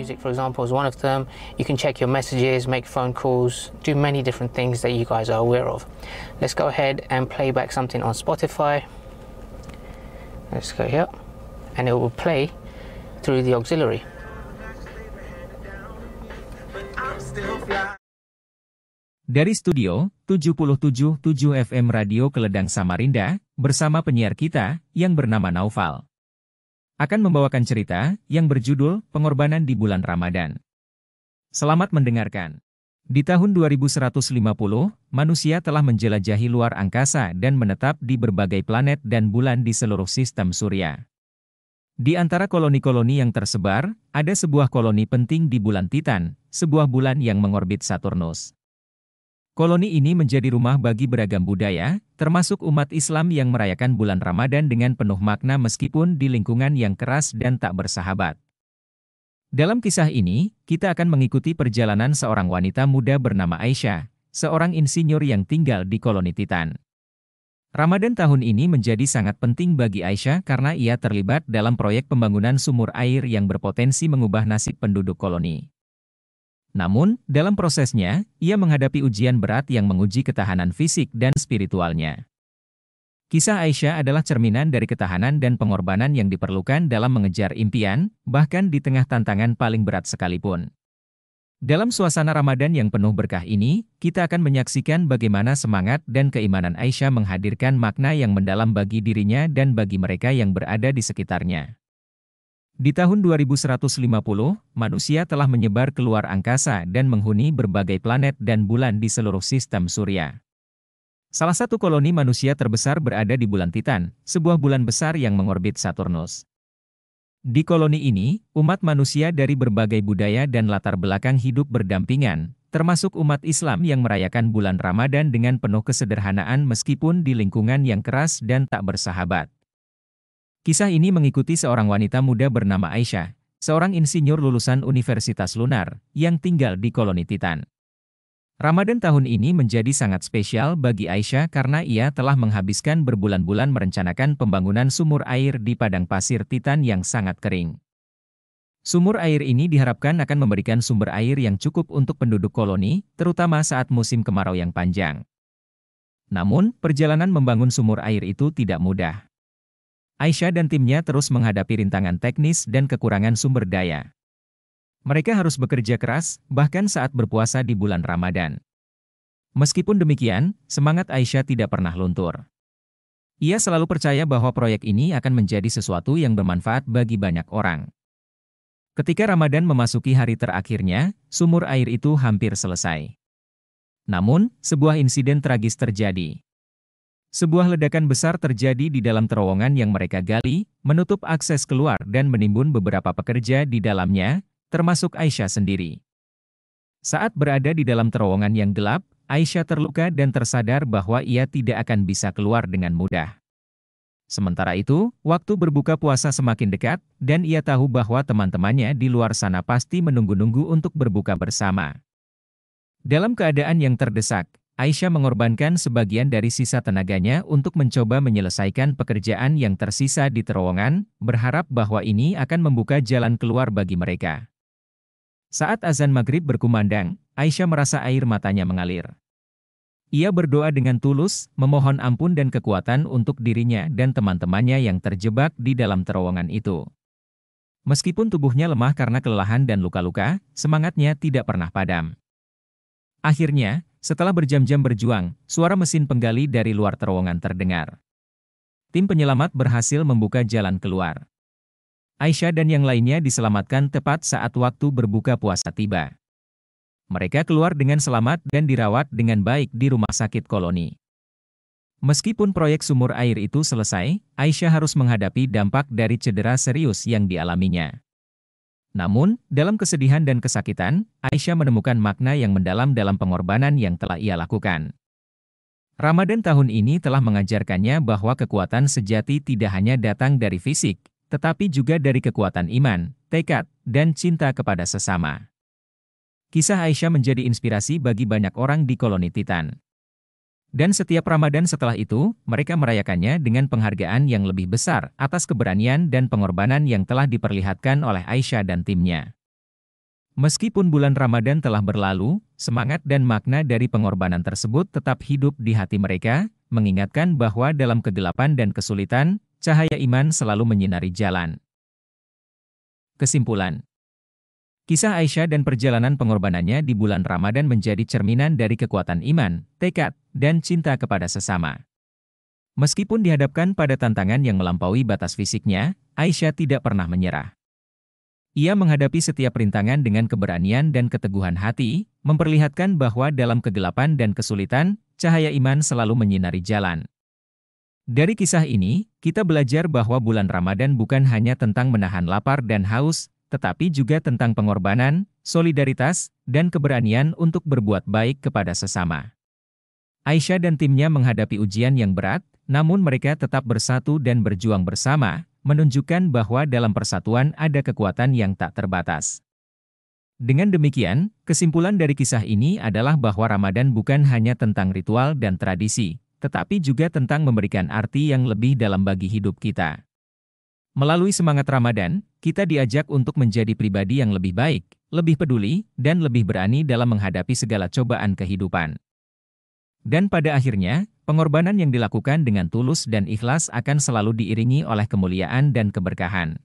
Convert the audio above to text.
music, for example, is one of them. You can check your messages, make phone calls, do many different things that you guys are aware of. Let's go ahead and play back something on Spotify. Let's go here, and it will play through the auxiliary. Dari studio 77.7 FM Radio Keledang Samarinda bersama penyiar kita yang bernama Naufal. akan membawakan cerita yang berjudul Pengorbanan di Bulan Ramadan. Selamat mendengarkan. Di tahun 2150, manusia telah menjelajahi luar angkasa dan menetap di berbagai planet dan bulan di seluruh sistem surya. Di antara koloni-koloni yang tersebar, ada sebuah koloni penting di bulan Titan, sebuah bulan yang mengorbit Saturnus. Koloni ini menjadi rumah bagi beragam budaya, termasuk umat Islam yang merayakan bulan Ramadan dengan penuh makna meskipun di lingkungan yang keras dan tak bersahabat. Dalam kisah ini, kita akan mengikuti perjalanan seorang wanita muda bernama Aisyah, seorang insinyur yang tinggal di koloni Titan. Ramadan tahun ini menjadi sangat penting bagi Aisyah karena ia terlibat dalam proyek pembangunan sumur air yang berpotensi mengubah nasib penduduk koloni. Namun, dalam prosesnya, ia menghadapi ujian berat yang menguji ketahanan fisik dan spiritualnya. Kisah Aisyah adalah cerminan dari ketahanan dan pengorbanan yang diperlukan dalam mengejar impian, bahkan di tengah tantangan paling berat sekalipun. Dalam suasana Ramadan yang penuh berkah ini, kita akan menyaksikan bagaimana semangat dan keimanan Aisyah menghadirkan makna yang mendalam bagi dirinya dan bagi mereka yang berada di sekitarnya. Di tahun 2150, manusia telah menyebar keluar angkasa dan menghuni berbagai planet dan bulan di seluruh sistem surya. Salah satu koloni manusia terbesar berada di bulan Titan, sebuah bulan besar yang mengorbit Saturnus. Di koloni ini, umat manusia dari berbagai budaya dan latar belakang hidup berdampingan, termasuk umat Islam yang merayakan bulan Ramadan dengan penuh kesederhanaan meskipun di lingkungan yang keras dan tak bersahabat. Kisah ini mengikuti seorang wanita muda bernama Aisyah, seorang insinyur lulusan Universitas Lunar, yang tinggal di koloni Titan. Ramadan tahun ini menjadi sangat spesial bagi Aisyah karena ia telah menghabiskan berbulan-bulan merencanakan pembangunan sumur air di padang pasir Titan yang sangat kering. Sumur air ini diharapkan akan memberikan sumber air yang cukup untuk penduduk koloni, terutama saat musim kemarau yang panjang. Namun, perjalanan membangun sumur air itu tidak mudah. Aisyah dan timnya terus menghadapi rintangan teknis dan kekurangan sumber daya. Mereka harus bekerja keras, bahkan saat berpuasa di bulan Ramadan. Meskipun demikian, semangat Aisyah tidak pernah luntur. Ia selalu percaya bahwa proyek ini akan menjadi sesuatu yang bermanfaat bagi banyak orang. Ketika Ramadan memasuki hari terakhirnya, sumur air itu hampir selesai. Namun, sebuah insiden tragis terjadi. Sebuah ledakan besar terjadi di dalam terowongan yang mereka gali, menutup akses keluar dan menimbun beberapa pekerja di dalamnya, termasuk Aisyah sendiri. Saat berada di dalam terowongan yang gelap, Aisyah terluka dan tersadar bahwa ia tidak akan bisa keluar dengan mudah. Sementara itu, waktu berbuka puasa semakin dekat, dan ia tahu bahwa teman-temannya di luar sana pasti menunggu-nunggu untuk berbuka bersama. Dalam keadaan yang terdesak, Aisyah mengorbankan sebagian dari sisa tenaganya untuk mencoba menyelesaikan pekerjaan yang tersisa di terowongan, berharap bahwa ini akan membuka jalan keluar bagi mereka. Saat azan maghrib berkumandang, Aisyah merasa air matanya mengalir. Ia berdoa dengan tulus, memohon ampun dan kekuatan untuk dirinya dan teman-temannya yang terjebak di dalam terowongan itu. Meskipun tubuhnya lemah karena kelelahan dan luka-luka, semangatnya tidak pernah padam. Akhirnya, setelah berjam-jam berjuang, suara mesin penggali dari luar terowongan terdengar. Tim penyelamat berhasil membuka jalan keluar. Aisyah dan yang lainnya diselamatkan tepat saat waktu berbuka puasa tiba. Mereka keluar dengan selamat dan dirawat dengan baik di rumah sakit koloni. Meskipun proyek sumur air itu selesai, Aisyah harus menghadapi dampak dari cedera serius yang dialaminya. Namun, dalam kesedihan dan kesakitan, Aisyah menemukan makna yang mendalam dalam pengorbanan yang telah ia lakukan. Ramadan tahun ini telah mengajarkannya bahwa kekuatan sejati tidak hanya datang dari fisik, tetapi juga dari kekuatan iman, tekad, dan cinta kepada sesama. Kisah Aisyah menjadi inspirasi bagi banyak orang di koloni Titan. Dan setiap Ramadan setelah itu, mereka merayakannya dengan penghargaan yang lebih besar atas keberanian dan pengorbanan yang telah diperlihatkan oleh Aisyah dan timnya. Meskipun bulan Ramadan telah berlalu, semangat dan makna dari pengorbanan tersebut tetap hidup di hati mereka, mengingatkan bahwa dalam kegelapan dan kesulitan, cahaya iman selalu menyinari jalan. Kesimpulan Kisah Aisyah dan perjalanan pengorbanannya di bulan Ramadan menjadi cerminan dari kekuatan iman, tekad, dan cinta kepada sesama. Meskipun dihadapkan pada tantangan yang melampaui batas fisiknya, Aisyah tidak pernah menyerah. Ia menghadapi setiap rintangan dengan keberanian dan keteguhan hati, memperlihatkan bahwa dalam kegelapan dan kesulitan, cahaya iman selalu menyinari jalan. Dari kisah ini, kita belajar bahwa bulan Ramadan bukan hanya tentang menahan lapar dan haus, tetapi juga tentang pengorbanan, solidaritas, dan keberanian untuk berbuat baik kepada sesama. Aisyah dan timnya menghadapi ujian yang berat, namun mereka tetap bersatu dan berjuang bersama, menunjukkan bahwa dalam persatuan ada kekuatan yang tak terbatas. Dengan demikian, kesimpulan dari kisah ini adalah bahwa Ramadan bukan hanya tentang ritual dan tradisi, tetapi juga tentang memberikan arti yang lebih dalam bagi hidup kita. Melalui semangat Ramadan, kita diajak untuk menjadi pribadi yang lebih baik, lebih peduli, dan lebih berani dalam menghadapi segala cobaan kehidupan. Dan pada akhirnya, pengorbanan yang dilakukan dengan tulus dan ikhlas akan selalu diiringi oleh kemuliaan dan keberkahan.